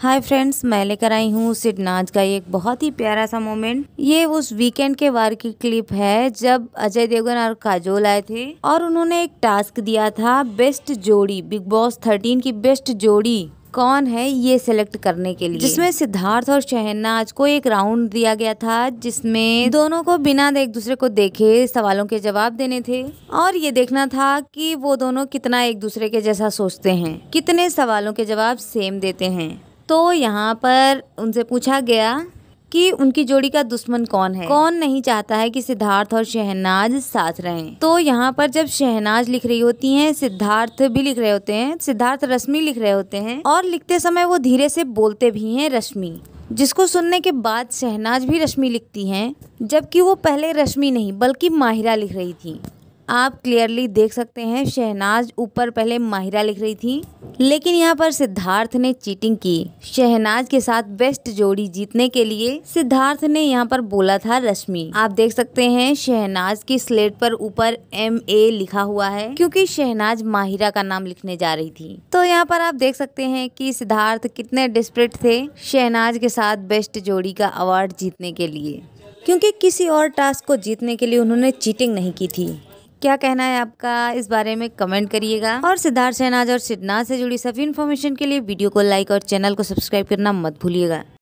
hi friends मैं लेकर आई हूँ सिडनाज का एक बहुत ही प्यारा सा मोमेंट ये उस वीकेंड के वार की क्लिप है जब अजय देवगन और काजोल आए थे और उन्होंने एक टास्क दिया था बेस्ट जोड़ी बिग बॉस थर्टीन की बेस्ट जोड़ी कौन है ये सिलेक्ट करने के लिए जिसमें सिद्धार्थ और शहनाज को एक राउंड दिया गया था जिसमें दोनों को बिना एक दूसरे को देखे सवालों के जवाब देने थे और ये देखना था कि वो दोनों कितना एक दूसरे के जैसा सोचते हैं कितने सवालों के जवाब सेम देते हैं तो यहाँ पर उनसे पूछा गया कि उनकी जोड़ी का दुश्मन कौन है कौन नहीं चाहता है कि सिद्धार्थ और शहनाज साथ रहें तो यहाँ पर जब शहनाज लिख रही होती हैं सिद्धार्थ भी लिख रहे होते हैं सिद्धार्थ रश्मि लिख रहे होते हैं और लिखते समय वो धीरे से बोलते भी हैं रश्मि जिसको सुनने के बाद शहनाज भी रश्मि लिखती हैं जबकि वो पहले रश्मि नहीं बल्कि माहिरा लिख रही थी आप क्लियरली देख सकते हैं शहनाज ऊपर पहले माहिरा लिख रही थी लेकिन यहाँ पर सिद्धार्थ ने चीटिंग की शहनाज के साथ बेस्ट जोड़ी जीतने के लिए सिद्धार्थ ने यहाँ पर बोला था रश्मि आप देख सकते हैं शहनाज की स्लेट पर ऊपर एम ए लिखा हुआ है क्योंकि शहनाज माहिरा का नाम लिखने जा रही थी तो यहाँ पर आप देख सकते हैं कि सिद्धार्थ कितने डिस्प्रिट थे शहनाज के साथ बेस्ट जोड़ी का अवार्ड जीतने के लिए क्योंकि किसी और टास्क को जीतने के लिए उन्होंने चीटिंग नहीं की थी क्या कहना है आपका इस बारे में कमेंट करिएगा और सिद्धार्थ शहनाज और सिद्धनाथ से जुड़ी सभी इन्फॉर्मेशन के लिए वीडियो को लाइक और चैनल को सब्सक्राइब करना मत भूलिएगा